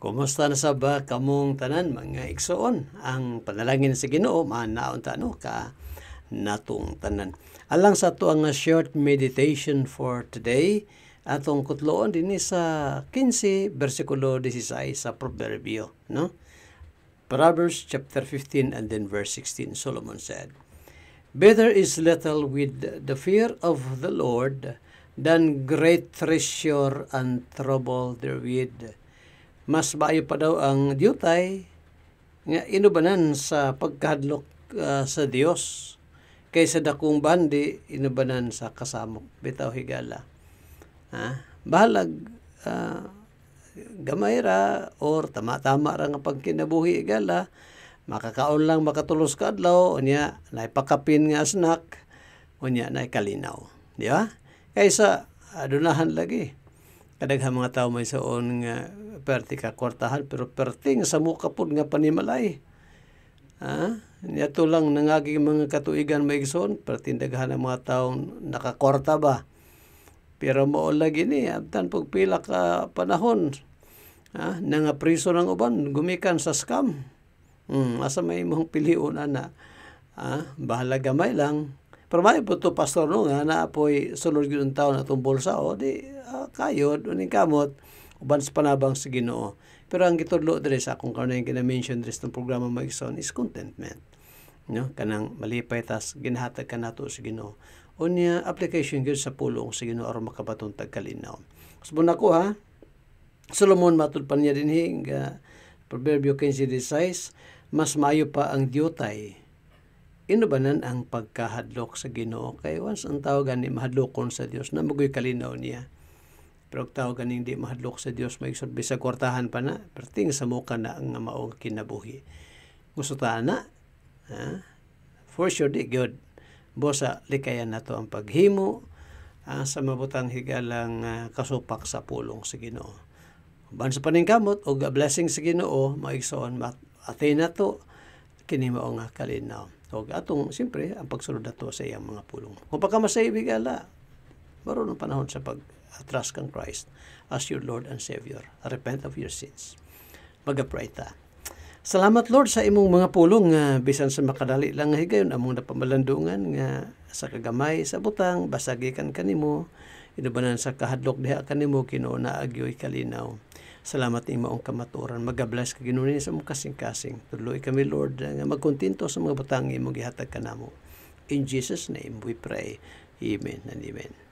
Kumusta na sa ba kamong tanan mga iksoon? Ang panalangin sa Ginoo manaon no ka natong tanan. Alang sa ato ang short meditation for today, atong kutloon dinhi sa 15 bersikulo 16 sa proverbio, no? Proverbs chapter 15 and then verse 16 Solomon said, Better is little with the fear of the Lord than great treasure and trouble therewith mas maayo pa daw ang diyutay nga inubanan sa pagkadlok uh, ah, sa Dios kaysa dakong bandi inubanan sa kasamok bitaw higala ha balag uh, ah, gamay ra or tama-tama ra nga pagkinabuhi igala makakaon lang makatulos ka adlaw unya naipakapin nga snack unya nay kalinaw di ba kaysa adunahan lagi kadaghang mga tao may saon nga perti ka kwartahan pero perti nga sa muka pod nga panimalay. Ha? Nito lang nangagi mga katuigan may igsoon perti daghan ang mga taong nakakorta ba. Pero maulag ini abtan pag pila ka panahon ha? nga priso ng uban gumikan sa scam. Hmm, asa may imong piliunan na ha? bahala gamay lang pero may po to pastor no nga na apoy sunod gyud ang taon atong bulsa o oh. di uh, kayod uning kamot uban sa panabang sa Ginoo. Pero ang gitudlo diri sa akong kanang gina-mention diri sa programa Maigson is contentment. No, kanang malipay tas ginahatag ka nato sa Ginoo. Unya application gyud sa pulong sa Ginoo aron makabatong tagkalinaw. Subon ako ha. Solomon matulpan niya dinhi nga Proverbio 15:16 mas maayo pa ang diyotay inubanan ang pagkahadlok sa Ginoo kay once ang tawagan ni mahadlokon sa Dios na magoy kalinaw niya pero ang tawagan ni hindi mahadlok sa Dios may surbi bisag kwartahan pa na perting sa muka na ang maong kinabuhi gusto ta na ha? for sure di good bosa likayan nato ang paghimo ah, sa mabutang higalang ah, kasupak sa pulong sa Ginoo Bansa sa paningkamot og blessing sa Ginoo maigsoon mat atay na to kini mao nga kalinaw. O atong siyempre ang pagsulod to sa iyang mga pulong. Kung pagka masaibig ala, maroon ang panahon sa pag trust kang Christ as your Lord and Savior. Repent of your sins. Magapray ta. Salamat Lord sa imong mga pulong nga uh, bisan sa makadali lang nga higayon among napamalandungan nga sa kagamay sa butang basagikan kanimo inubanan sa kahadlok diha kanimo Kinoo na agyoy kalinaw Salamat ni maong kamaturan. Magabless ka ginunin sa mong kasing-kasing. Tuloy kami, Lord, nga magkontento sa mga batang imong gihatag ka namo. In Jesus' name we pray. Amen and amen.